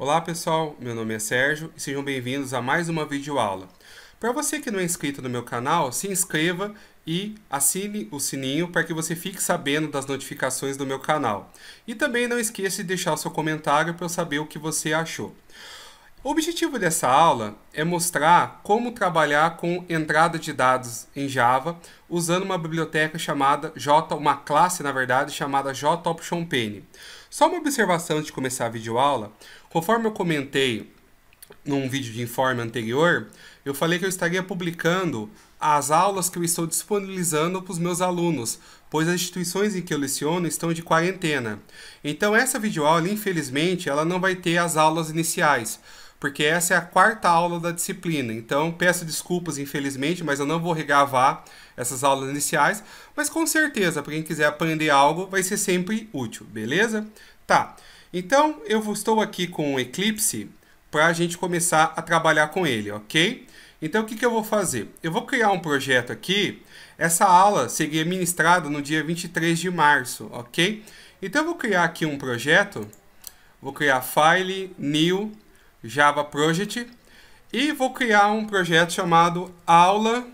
Olá pessoal, meu nome é Sérgio e sejam bem-vindos a mais uma videoaula. Para você que não é inscrito no meu canal, se inscreva e assine o sininho para que você fique sabendo das notificações do meu canal. E também não esqueça de deixar o seu comentário para eu saber o que você achou. O objetivo dessa aula é mostrar como trabalhar com entrada de dados em Java usando uma biblioteca chamada J, uma classe na verdade chamada JOptionPane. Só uma observação antes de começar a videoaula. Conforme eu comentei num vídeo de informe anterior, eu falei que eu estaria publicando as aulas que eu estou disponibilizando para os meus alunos, pois as instituições em que eu leciono estão de quarentena. Então essa videoaula, infelizmente, ela não vai ter as aulas iniciais, porque essa é a quarta aula da disciplina. Então, peço desculpas, infelizmente, mas eu não vou regravar essas aulas iniciais. Mas com certeza, para quem quiser aprender algo, vai ser sempre útil, beleza? Tá, então eu estou aqui com o Eclipse para a gente começar a trabalhar com ele, ok? Então, o que, que eu vou fazer? Eu vou criar um projeto aqui. Essa aula seria ministrada no dia 23 de março, ok? Então, eu vou criar aqui um projeto. Vou criar File, New, Java Project e vou criar um projeto chamado Aula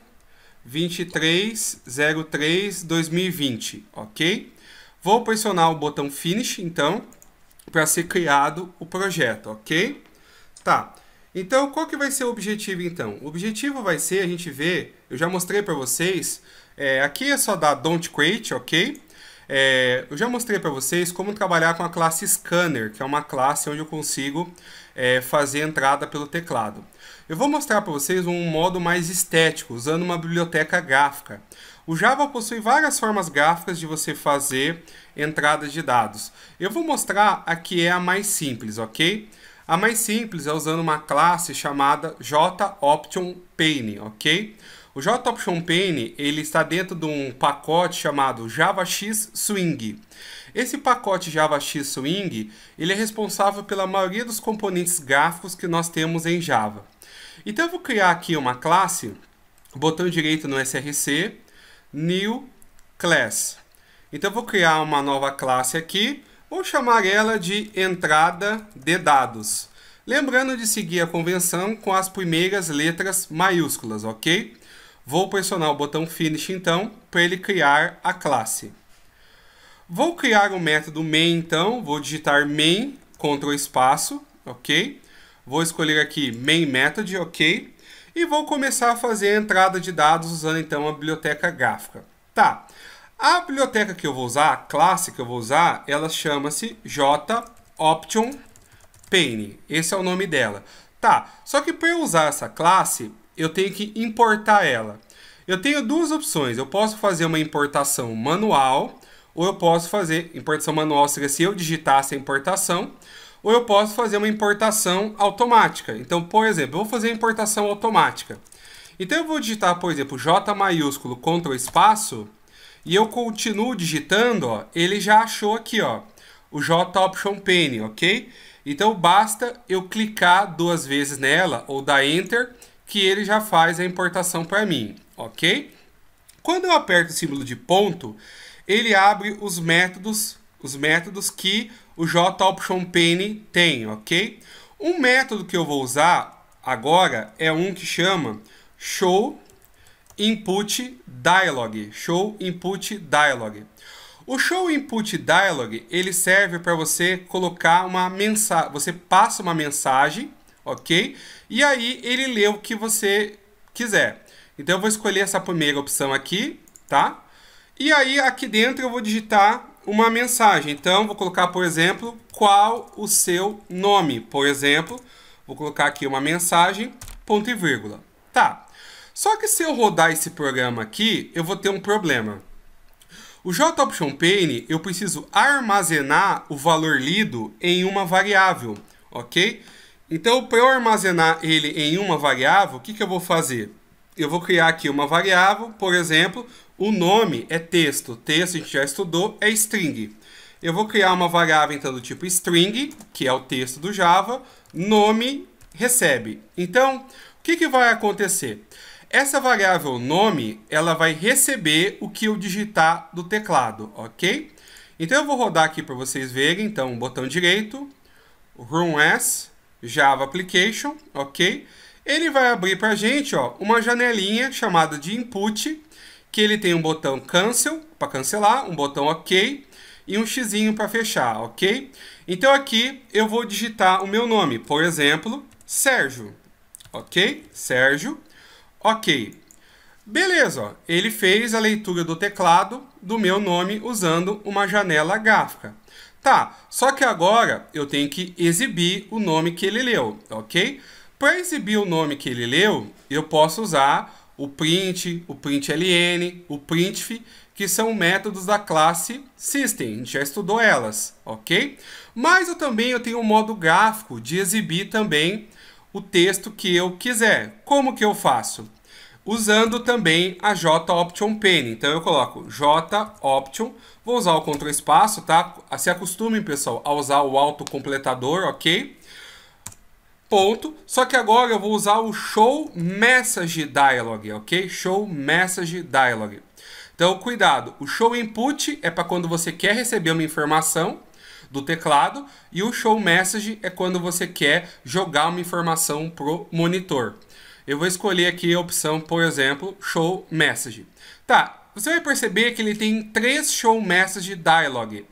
2303 2020, ok? Vou pressionar o botão Finish, então, para ser criado o projeto, ok? Tá. Então, qual que vai ser o objetivo, então? O objetivo vai ser a gente ver, eu já mostrei para vocês, é, aqui é só dar Don't Create, ok? É, eu já mostrei para vocês como trabalhar com a classe Scanner, que é uma classe onde eu consigo é, fazer entrada pelo teclado. Eu vou mostrar para vocês um modo mais estético, usando uma biblioteca gráfica. O Java possui várias formas gráficas de você fazer entradas de dados. Eu vou mostrar a que é a mais simples, ok? A mais simples é usando uma classe chamada JOptionPane, ok? O j Champagne ele está dentro de um pacote chamado JavaX Swing. Esse pacote JavaX Swing ele é responsável pela maioria dos componentes gráficos que nós temos em Java. Então eu vou criar aqui uma classe, botão direito no SRC, New Class. Então eu vou criar uma nova classe aqui, vou chamar ela de Entrada de Dados. Lembrando de seguir a convenção com as primeiras letras maiúsculas, ok? Vou pressionar o botão Finish então para ele criar a classe. Vou criar o método main então, vou digitar main, Ctrl espaço, ok? Vou escolher aqui main method, ok? E vou começar a fazer a entrada de dados usando então a biblioteca gráfica. Tá, a biblioteca que eu vou usar, a classe que eu vou usar, ela chama-se JOptionPane. Esse é o nome dela. Tá, só que para eu usar essa classe, eu tenho que importar ela. Eu tenho duas opções. Eu posso fazer uma importação manual, ou eu posso fazer importação manual, seria se eu digitasse a importação, ou eu posso fazer uma importação automática. Então, por exemplo, eu vou fazer a importação automática. Então eu vou digitar, por exemplo, J maiúsculo Ctrl espaço, e eu continuo digitando, ó, ele já achou aqui, ó, o J option pane, OK? Então basta eu clicar duas vezes nela ou dar enter que ele já faz a importação para mim, ok? Quando eu aperto o símbolo de ponto, ele abre os métodos, os métodos que o JOptionPane tem, ok? Um método que eu vou usar agora é um que chama show input dialog, show input dialog. O show input dialog, ele serve para você colocar uma mensagem, você passa uma mensagem ok? E aí ele lê o que você quiser. Então eu vou escolher essa primeira opção aqui, tá? E aí aqui dentro eu vou digitar uma mensagem. Então vou colocar, por exemplo, qual o seu nome. Por exemplo, vou colocar aqui uma mensagem, ponto e vírgula. Tá. Só que se eu rodar esse programa aqui, eu vou ter um problema. O JOption Pane, eu preciso armazenar o valor lido em uma variável, ok? Então, para eu armazenar ele em uma variável, o que, que eu vou fazer? Eu vou criar aqui uma variável, por exemplo, o nome é texto. Texto, a gente já estudou, é string. Eu vou criar uma variável, então, do tipo string, que é o texto do Java, nome recebe. Então, o que, que vai acontecer? Essa variável nome, ela vai receber o que eu digitar do teclado, ok? Então, eu vou rodar aqui para vocês verem. Então, botão direito, room As Java Application, ok? Ele vai abrir para a gente ó, uma janelinha chamada de Input, que ele tem um botão Cancel para cancelar, um botão OK e um xizinho para fechar, ok? Então aqui eu vou digitar o meu nome, por exemplo, Sérgio, ok? Sérgio, ok. Beleza, ó, ele fez a leitura do teclado do meu nome usando uma janela gráfica. Tá, só que agora eu tenho que exibir o nome que ele leu, ok? Para exibir o nome que ele leu, eu posso usar o print, o println, o printf, que são métodos da classe System, a gente já estudou elas, ok? Mas eu também eu tenho um modo gráfico de exibir também o texto que eu quiser. Como que eu faço? usando também a J-Option Pane. Então eu coloco J-Option, vou usar o Ctrl espaço, tá? Se acostumem, pessoal, a usar o autocompletador, ok? Ponto. Só que agora eu vou usar o Show Message Dialog, ok? Show Message Dialog. Então, cuidado. O Show Input é para quando você quer receber uma informação do teclado e o Show Message é quando você quer jogar uma informação pro monitor. Eu vou escolher aqui a opção, por exemplo, Show Message. Tá, você vai perceber que ele tem três Show Message Dialog.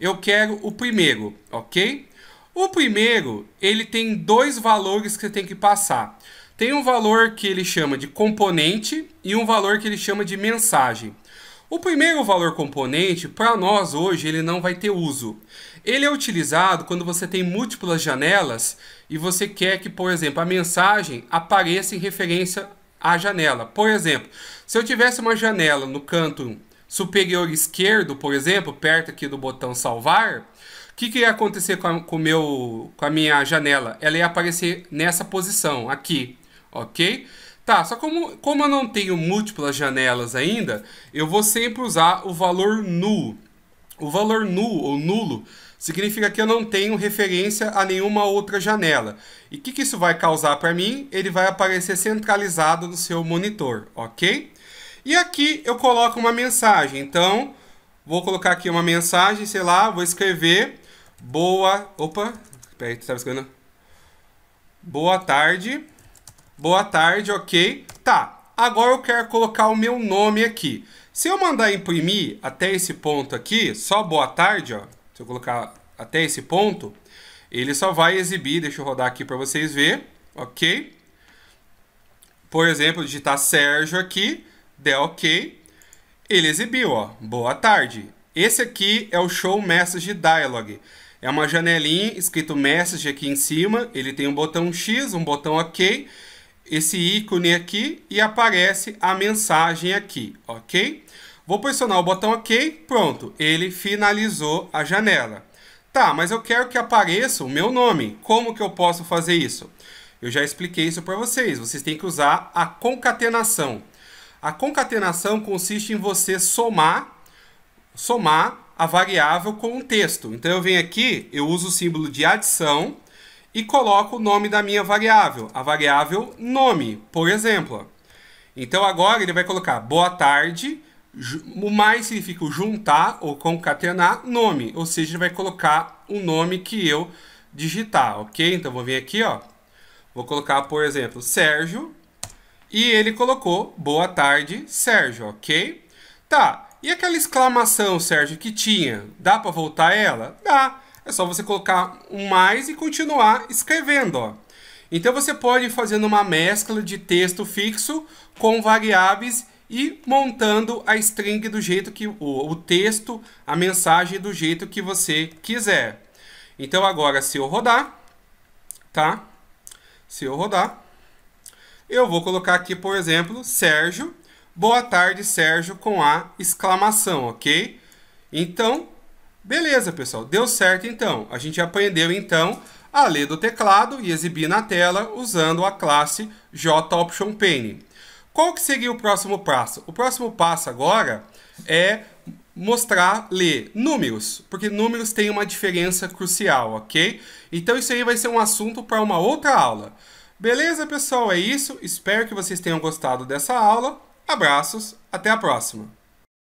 Eu quero o primeiro, ok? O primeiro, ele tem dois valores que você tem que passar. Tem um valor que ele chama de componente e um valor que ele chama de mensagem. O primeiro valor componente, para nós hoje, ele não vai ter uso. Ele é utilizado quando você tem múltiplas janelas e você quer que, por exemplo, a mensagem apareça em referência à janela. Por exemplo, se eu tivesse uma janela no canto superior esquerdo, por exemplo, perto aqui do botão salvar, o que, que ia acontecer com a, com, meu, com a minha janela? Ela ia aparecer nessa posição, aqui, ok? Tá, só como, como eu não tenho múltiplas janelas ainda, eu vou sempre usar o valor nu. O valor nu ou nulo significa que eu não tenho referência a nenhuma outra janela. E o que, que isso vai causar para mim? Ele vai aparecer centralizado no seu monitor, ok? E aqui eu coloco uma mensagem, então vou colocar aqui uma mensagem, sei lá, vou escrever boa, opa, peraí, tu estava escrevendo? Boa tarde, boa tarde, ok, tá. Agora eu quero colocar o meu nome aqui. Se eu mandar imprimir até esse ponto aqui, só boa tarde, ó, se eu colocar até esse ponto, ele só vai exibir, deixa eu rodar aqui para vocês ver, ok? Por exemplo, digitar Sérgio aqui, der ok, ele exibiu, ó, boa tarde. Esse aqui é o Show Message Dialog. É uma janelinha escrito Message aqui em cima, ele tem um botão X, um botão OK, esse ícone aqui e aparece a mensagem aqui, ok? Vou pressionar o botão OK, pronto, ele finalizou a janela. Tá, mas eu quero que apareça o meu nome. Como que eu posso fazer isso? Eu já expliquei isso para vocês. Vocês têm que usar a concatenação. A concatenação consiste em você somar, somar a variável com um texto. Então eu venho aqui, eu uso o símbolo de adição e coloco o nome da minha variável, a variável nome, por exemplo. Então agora ele vai colocar boa tarde o mais significa juntar ou concatenar nome, ou seja, vai colocar o um nome que eu digitar, ok? Então vou vir aqui, ó. Vou colocar, por exemplo, Sérgio. E ele colocou boa tarde, Sérgio, ok? Tá. E aquela exclamação, Sérgio, que tinha, dá para voltar ela? Dá. É só você colocar um mais e continuar escrevendo, ó. Então você pode ir fazendo uma mescla de texto fixo com variáveis e montando a string do jeito que o, o texto, a mensagem do jeito que você quiser. Então agora se eu rodar, tá? Se eu rodar, eu vou colocar aqui, por exemplo, Sérgio, boa tarde Sérgio com a exclamação, OK? Então, beleza, pessoal, deu certo então. A gente aprendeu então a ler do teclado e exibir na tela usando a classe JOptionPane. Qual que seria o próximo passo? O próximo passo agora é mostrar, ler números, porque números têm uma diferença crucial, ok? Então isso aí vai ser um assunto para uma outra aula. Beleza, pessoal? É isso. Espero que vocês tenham gostado dessa aula. Abraços, até a próxima!